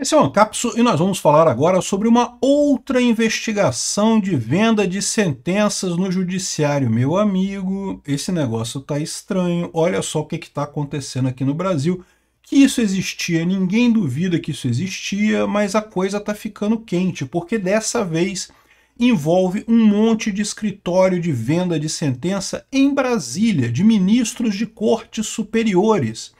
Esse é o Ancapso e nós vamos falar agora sobre uma outra investigação de venda de sentenças no judiciário. Meu amigo, esse negócio tá estranho. Olha só o que está acontecendo aqui no Brasil. Que isso existia, ninguém duvida que isso existia, mas a coisa tá ficando quente, porque dessa vez envolve um monte de escritório de venda de sentença em Brasília, de ministros de cortes superiores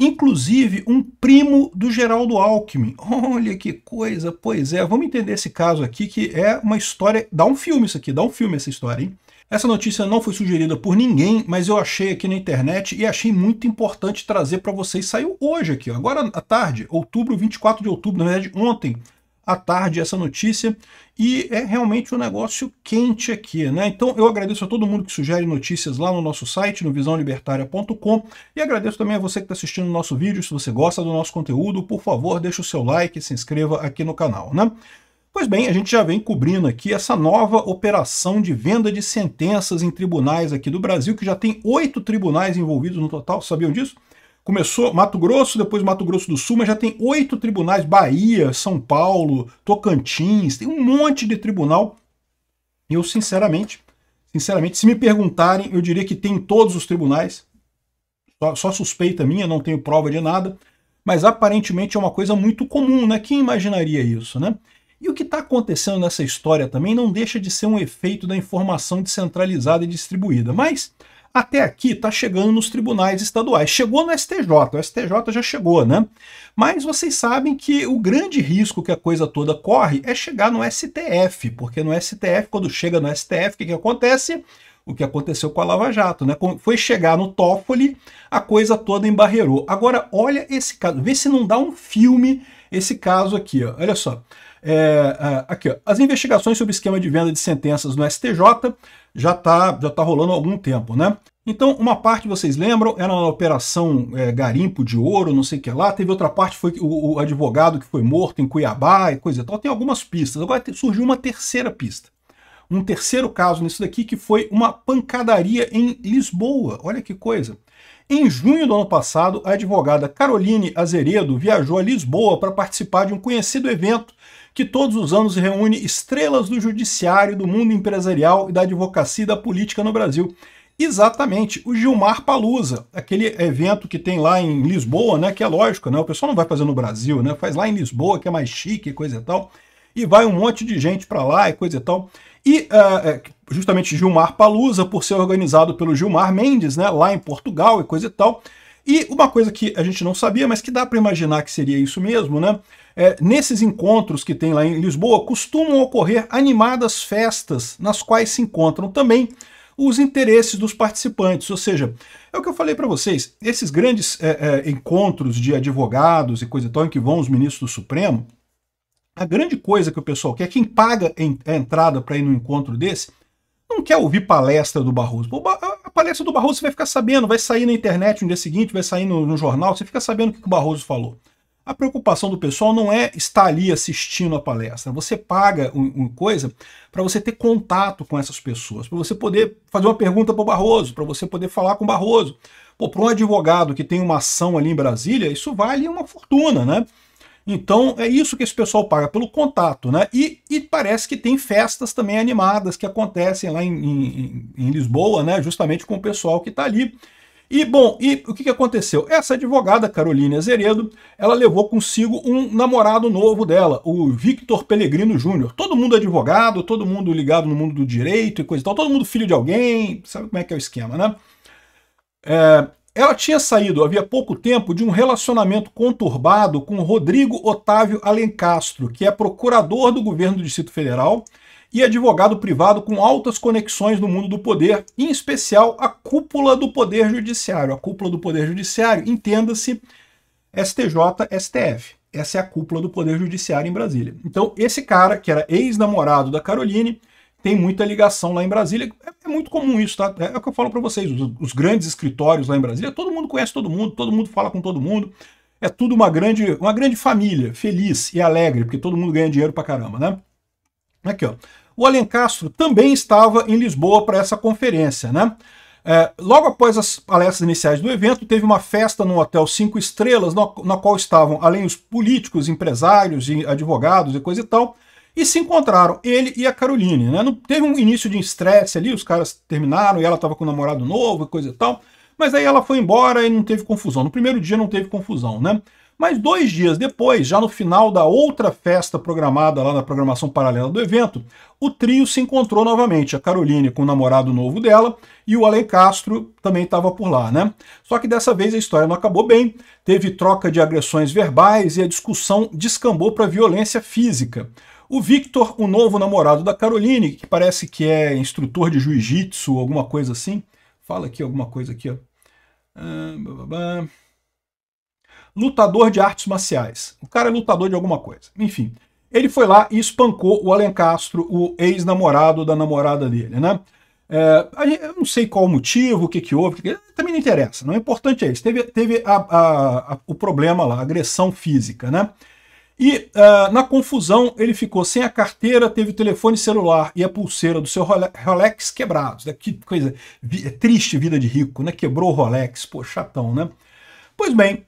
inclusive um primo do Geraldo Alckmin. Olha que coisa, pois é, vamos entender esse caso aqui que é uma história, dá um filme isso aqui, dá um filme essa história, hein? Essa notícia não foi sugerida por ninguém, mas eu achei aqui na internet e achei muito importante trazer para vocês. Saiu hoje aqui, agora à tarde, outubro, 24 de outubro, na verdade ontem, à tarde essa notícia e é realmente um negócio quente aqui, né? Então eu agradeço a todo mundo que sugere notícias lá no nosso site, no visãolibertaria.com e agradeço também a você que está assistindo o nosso vídeo. Se você gosta do nosso conteúdo, por favor, deixe o seu like e se inscreva aqui no canal, né? Pois bem, a gente já vem cobrindo aqui essa nova operação de venda de sentenças em tribunais aqui do Brasil, que já tem oito tribunais envolvidos no total, sabiam disso? começou Mato Grosso, depois Mato Grosso do Sul, mas já tem oito tribunais, Bahia, São Paulo, Tocantins, tem um monte de tribunal. eu, sinceramente, sinceramente, se me perguntarem, eu diria que tem em todos os tribunais. Só, só suspeita minha, não tenho prova de nada. Mas aparentemente é uma coisa muito comum, né? Quem imaginaria isso, né? E o que está acontecendo nessa história também não deixa de ser um efeito da informação descentralizada e distribuída. Mas até aqui está chegando nos tribunais estaduais. Chegou no STJ, o STJ já chegou, né? Mas vocês sabem que o grande risco que a coisa toda corre é chegar no STF, porque no STF, quando chega no STF, o que, que acontece? O que aconteceu com a Lava Jato, né? Foi chegar no Toffoli, a coisa toda embarreirou. Agora, olha esse caso, vê se não dá um filme esse caso aqui, ó. olha só. É, é, aqui, ó, as investigações sobre esquema de venda de sentenças no STJ já está já tá rolando há algum tempo, né? Então, uma parte, vocês lembram, era na operação é, Garimpo de Ouro, não sei o que lá. Teve outra parte, foi o, o, advogado que foi morto em Cuiabá e coisa e tal. Tem algumas pistas. Agora surgiu uma terceira pista. Um terceiro caso nisso daqui, que foi uma pancadaria em Lisboa. Olha que coisa. Em junho do ano passado, a advogada Caroline Azeredo viajou a Lisboa para participar de um conhecido evento que todos os anos reúne estrelas do judiciário, do mundo empresarial e da advocacia e da política no Brasil. Exatamente, o Gilmar Palusa, aquele evento que tem lá em Lisboa, né, que é lógico, né, o pessoal não vai fazer no Brasil, né, faz lá em Lisboa, que é mais chique, coisa e tal, e vai um monte de gente para lá e coisa e tal. E uh, justamente Gilmar Palusa, por ser organizado pelo Gilmar Mendes, né, lá em Portugal e coisa e tal. E uma coisa que a gente não sabia, mas que dá para imaginar que seria isso mesmo, né? É, nesses encontros que tem lá em Lisboa, costumam ocorrer animadas festas nas quais se encontram também os interesses dos participantes. Ou seja, é o que eu falei para vocês, esses grandes é, é, encontros de advogados e coisa e tal, em que vão os ministros do Supremo, a grande coisa que o pessoal quer, quem paga a entrada para ir num encontro desse, não quer ouvir palestra do Barroso. A palestra do Barroso você vai ficar sabendo, vai sair na internet no dia seguinte, vai sair no, no jornal, você fica sabendo o que o Barroso falou. A preocupação do pessoal não é estar ali assistindo a palestra. Você paga uma um coisa para você ter contato com essas pessoas, para você poder fazer uma pergunta para o Barroso, para você poder falar com o Barroso. Para um advogado que tem uma ação ali em Brasília, isso vale uma fortuna, né? Então é isso que esse pessoal paga pelo contato, né? E, e parece que tem festas também animadas que acontecem lá em, em, em Lisboa, né? Justamente com o pessoal que está ali. E, bom, e o que, que aconteceu? Essa advogada, Carolina Azeredo, ela levou consigo um namorado novo dela, o Victor Pellegrino Júnior. Todo mundo advogado, todo mundo ligado no mundo do direito e coisa e tal, todo mundo filho de alguém, sabe como é que é o esquema, né? É, ela tinha saído havia pouco tempo de um relacionamento conturbado com Rodrigo Otávio Alencastro, que é procurador do governo do Distrito Federal e advogado privado com altas conexões no mundo do poder, em especial a cúpula do Poder Judiciário. A cúpula do Poder Judiciário, entenda-se, STJ, STF. Essa é a cúpula do Poder Judiciário em Brasília. Então, esse cara, que era ex-namorado da Caroline, tem muita ligação lá em Brasília. É muito comum isso, tá? É, é o que eu falo para vocês. Os, os, grandes escritórios lá em Brasília, todo mundo conhece todo mundo, todo mundo fala com todo mundo. É tudo uma grande, uma grande família, feliz e alegre, porque todo mundo ganha dinheiro pra caramba, né? Aqui, ó. O Alencastro também estava em Lisboa para essa conferência, né? É, logo após as palestras iniciais do evento, teve uma festa no Hotel Cinco Estrelas, na, na qual estavam, além os políticos, empresários e advogados e coisa e tal, e se encontraram, ele e a Caroline, né? Não, teve um início de estresse ali, os caras terminaram e ela estava com o namorado novo e coisa e tal, mas aí ela foi embora e não teve confusão. No primeiro dia não teve confusão, né? Mas dois dias depois, já no final da outra festa programada lá na programação paralela do evento, o trio se encontrou novamente, a Caroline com o namorado novo dela e o Alem Castro também estava por lá, né? Só que dessa vez a história não acabou bem, teve troca de agressões verbais e a discussão descambou para violência física. O Victor, o novo namorado da Caroline, que parece que é instrutor de jiu-jitsu, ou alguma coisa assim. Fala aqui alguma coisa aqui, ó. Ah, lutador de artes marciais. O cara é lutador de alguma coisa. Enfim, ele foi lá e espancou o Alencastro, o ex-namorado da namorada dele, né? É, eu não sei qual o motivo, o que, que houve, que, também não interessa, não é importante é isso. Teve, teve a, a, a, o problema lá, agressão física, né? E uh, na confusão, ele ficou sem a carteira, teve o telefone celular e a pulseira do seu Rolex quebrados. Né? Que coisa é triste vida de rico, né? Quebrou o Rolex, pô, chatão, né? Pois bem,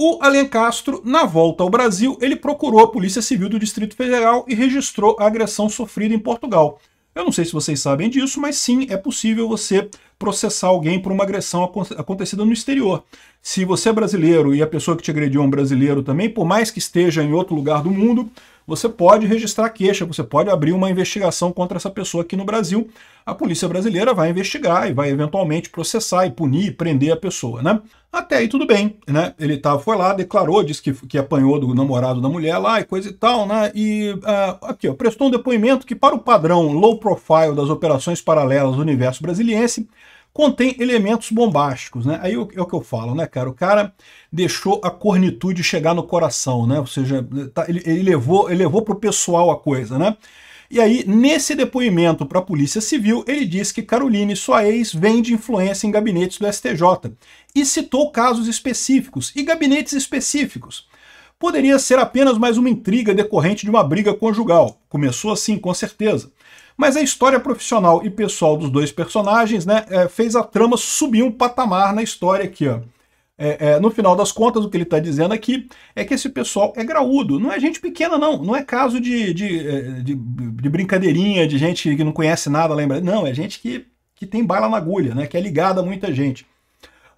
o Alencastro, na volta ao Brasil, ele procurou a Polícia Civil do Distrito Federal e registrou a agressão sofrida em Portugal. Eu não sei se vocês sabem disso, mas sim, é possível você processar alguém por uma agressão acontecida no exterior. Se você é brasileiro e a pessoa que te agrediu é um brasileiro também, por mais que esteja em outro lugar do mundo, você pode registrar queixa, você pode abrir uma investigação contra essa pessoa aqui no Brasil. A polícia brasileira vai investigar e vai eventualmente processar e punir e prender a pessoa, né? Até aí tudo bem, né? Ele tá, foi lá, declarou, disse que, que apanhou do namorado da mulher lá e coisa e tal, né? E uh, aqui, ó, prestou um depoimento que para o padrão low profile das operações paralelas do universo brasiliense, contém elementos bombásticos, né? Aí é o que eu falo, né, cara? O cara deixou a cornitude chegar no coração, né? Ou seja, tá, ele, ele levou, ele levou pro pessoal a coisa, né? E aí, nesse depoimento para a Polícia Civil, ele diz que Caroline, sua ex, vem de influência em gabinetes do STJ e citou casos específicos e gabinetes específicos. Poderia ser apenas mais uma intriga decorrente de uma briga conjugal. Começou assim, com certeza. Mas a história profissional e pessoal dos dois personagens né, é, fez a trama subir um patamar na história aqui. Ó. É, é, no final das contas, o que ele está dizendo aqui é que esse pessoal é graúdo, não é gente pequena, não. Não é caso de, de, é, de, de brincadeirinha, de gente que não conhece nada, lembra? Não, é gente que, que tem bala na agulha, né? que é ligada a muita gente.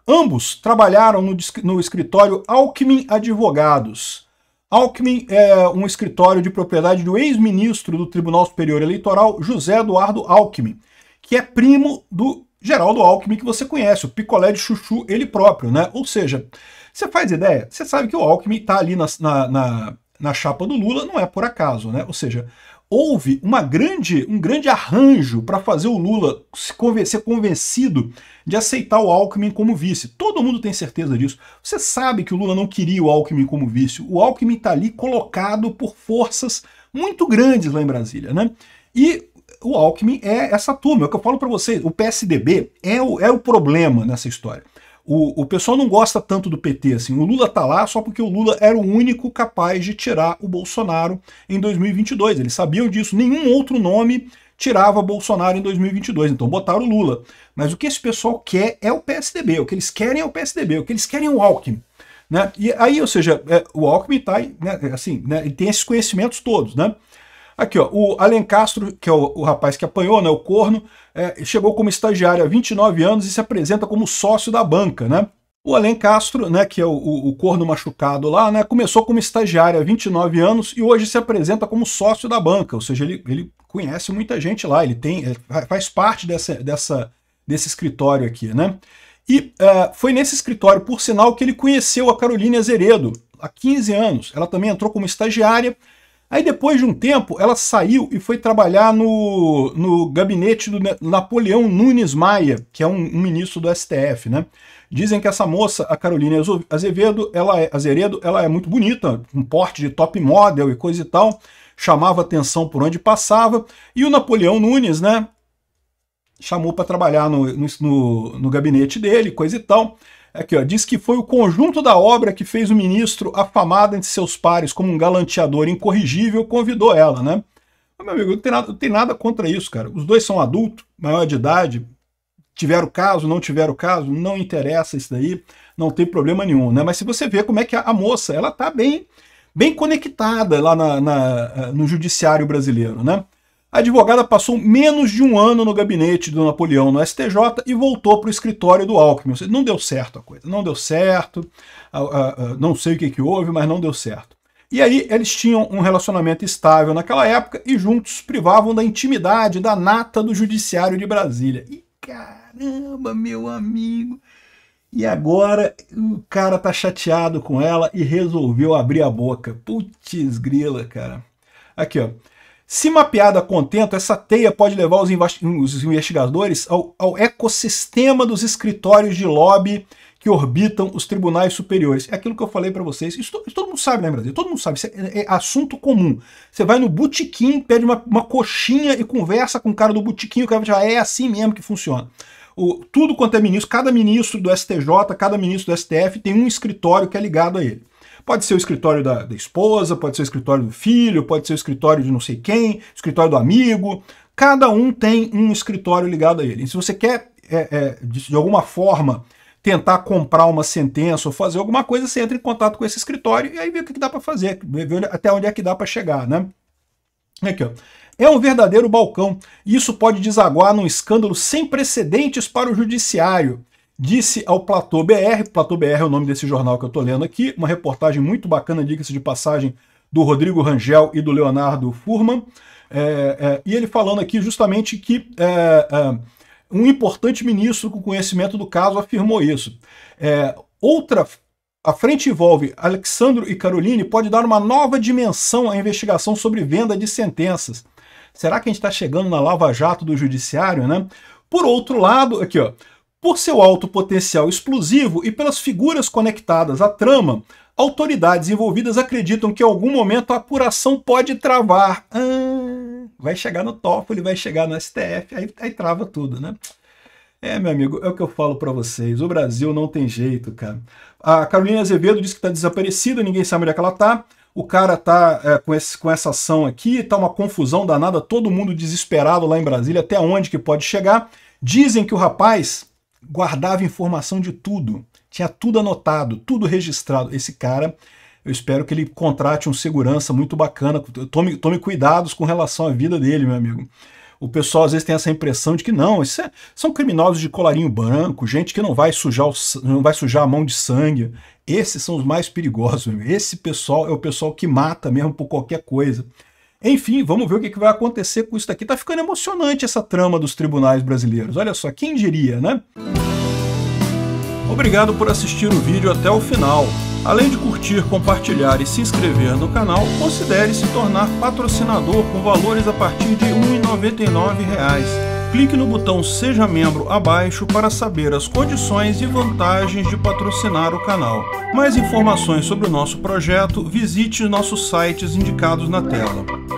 Ambos trabalharam no, no escritório Alckmin Advogados, Alckmin é um escritório de propriedade do ex-ministro do Tribunal Superior Eleitoral, José Eduardo Alckmin, que é primo do Geraldo Alckmin que você conhece, o picolé de chuchu ele próprio, né? Ou seja, você faz ideia, você sabe que o Alckmin está ali na, na, na, na chapa do Lula, não é por acaso, né? Ou seja, houve uma grande, um grande arranjo para fazer o Lula se conven ser convencido de aceitar o Alckmin como vice. Todo mundo tem certeza disso. Você sabe que o Lula não queria o Alckmin como vice. O Alckmin está ali colocado por forças muito grandes lá em Brasília, né? E o Alckmin é essa turma. É o que eu falo para vocês. O PSDB é o, é o problema nessa história. O, o pessoal não gosta tanto do PT, assim. O Lula tá lá só porque o Lula era o único capaz de tirar o Bolsonaro em 2022. Eles sabiam disso. Nenhum outro nome tirava Bolsonaro em 2022. Então botaram o Lula. Mas o que esse pessoal quer é o PSDB. O que eles querem é o PSDB. O que eles querem é o Alckmin. Né? E aí, ou seja, é, o Alckmin tá, né, assim, né, ele tem esses conhecimentos todos, né? Aqui, ó, o Alen Castro, que é o, o, rapaz que apanhou, né, o corno, é, chegou como estagiário há 29 anos e se apresenta como sócio da banca, né? O Alen Castro, né, que é o, o, o, corno machucado lá, né, começou como estagiário há 29 anos e hoje se apresenta como sócio da banca, ou seja, ele, ele conhece muita gente lá, ele tem ele faz parte dessa, dessa, desse escritório aqui, né? E uh, foi nesse escritório, por sinal, que ele conheceu a Carolina Azeredo, há 15 anos. Ela também entrou como estagiária Aí depois de um tempo, ela saiu e foi trabalhar no, no gabinete do Napoleão Nunes Maia, que é um, um ministro do STF, né? Dizem que essa moça, a Carolina Azevedo, ela é, Azeredo, ela é muito bonita, um porte de top model e coisa e tal, chamava atenção por onde passava, e o Napoleão Nunes, né, chamou para trabalhar no, no, no gabinete dele, coisa e tal. Aqui, ó, diz que foi o conjunto da obra que fez o ministro afamado entre seus pares como um galanteador incorrigível, convidou ela, né? Mas, meu amigo, não tem, nada, não tem nada contra isso, cara. Os dois são adultos, maior de idade, tiveram caso, não tiveram caso, não interessa isso daí, não tem problema nenhum, né? Mas se você vê como é que a, a moça, ela tá bem, bem conectada lá na, na, no judiciário brasileiro, né? A advogada passou menos de um ano no gabinete do Napoleão no STJ e voltou para o escritório do Alckmin. Não deu certo a coisa, não deu certo, não sei o que, que houve, mas não deu certo. E aí eles tinham um relacionamento estável naquela época e juntos privavam da intimidade, da nata do judiciário de Brasília. E caramba, meu amigo! E agora o cara tá chateado com ela e resolveu abrir a boca. Putz grila, cara. Aqui, ó. Se mapeada a contento, essa teia pode levar os, investigadores ao, ao, ecossistema dos escritórios de lobby que orbitam os tribunais superiores. É aquilo que eu falei para vocês. Isso, isso, todo mundo sabe, né, Brasil? Todo mundo sabe. Isso é, é assunto comum. Você vai no botequim, pede uma, uma, coxinha e conversa com o cara do botequim. O cara já é assim mesmo que funciona. O, tudo quanto é ministro, cada ministro do STJ, cada ministro do STF tem um escritório que é ligado a ele. Pode ser o escritório da, da esposa, pode ser o escritório do filho, pode ser o escritório de não sei quem, escritório do amigo. Cada um tem um escritório ligado a ele. E se você quer, é, é, de, de alguma forma, tentar comprar uma sentença ou fazer alguma coisa, você entra em contato com esse escritório e aí vê o que dá para fazer, vê até onde é que dá para chegar, né? Aqui, ó. É um verdadeiro balcão. Isso pode desaguar num escândalo sem precedentes para o judiciário disse ao Platô BR, Platô BR é o nome desse jornal que eu estou lendo aqui, uma reportagem muito bacana, diga-se de passagem, do Rodrigo Rangel e do Leonardo Furman, é, é, e ele falando aqui justamente que é, é um importante ministro com conhecimento do caso afirmou isso. É, outra, a frente envolve Alexandro e Caroline, pode dar uma nova dimensão à investigação sobre venda de sentenças. Será que a gente está chegando na lava-jato do judiciário, né? Por outro lado, aqui ó, por seu alto potencial explosivo e pelas figuras conectadas à trama, autoridades envolvidas acreditam que em algum momento a apuração pode travar. Ah, vai chegar no TOEFL, vai chegar no STF, aí, aí trava tudo, né? É, meu amigo, é o que eu falo para vocês. O Brasil não tem jeito, cara. A Carolina Azevedo disse que tá desaparecida, ninguém sabe onde é que ela tá. O cara tá é, com, esse, com essa ação aqui, tá uma confusão danada, todo mundo desesperado lá em Brasília, até onde que pode chegar. Dizem que o rapaz guardava informação de tudo, tinha tudo anotado, tudo registrado. Esse cara, eu espero que ele contrate um segurança muito bacana, tome, tome cuidados com relação à vida dele, meu amigo. O pessoal às vezes tem essa impressão de que não, isso é, são criminosos de colarinho branco, gente que não vai sujar, o, não vai sujar a mão de sangue. Esses são os mais perigosos. Meu amigo. Esse pessoal é o pessoal que mata mesmo por qualquer coisa. Enfim, vamos ver o que vai acontecer com isso daqui. Tá ficando emocionante essa trama dos tribunais brasileiros. Olha só, quem diria, né? Obrigado por assistir o vídeo até o final. Além de curtir, compartilhar e se inscrever no canal, considere se tornar patrocinador com valores a partir de R$ 1,99 clique no botão Seja Membro abaixo para saber as condições e vantagens de patrocinar o canal. Mais informações sobre o nosso projeto, visite nossos sites indicados na tela.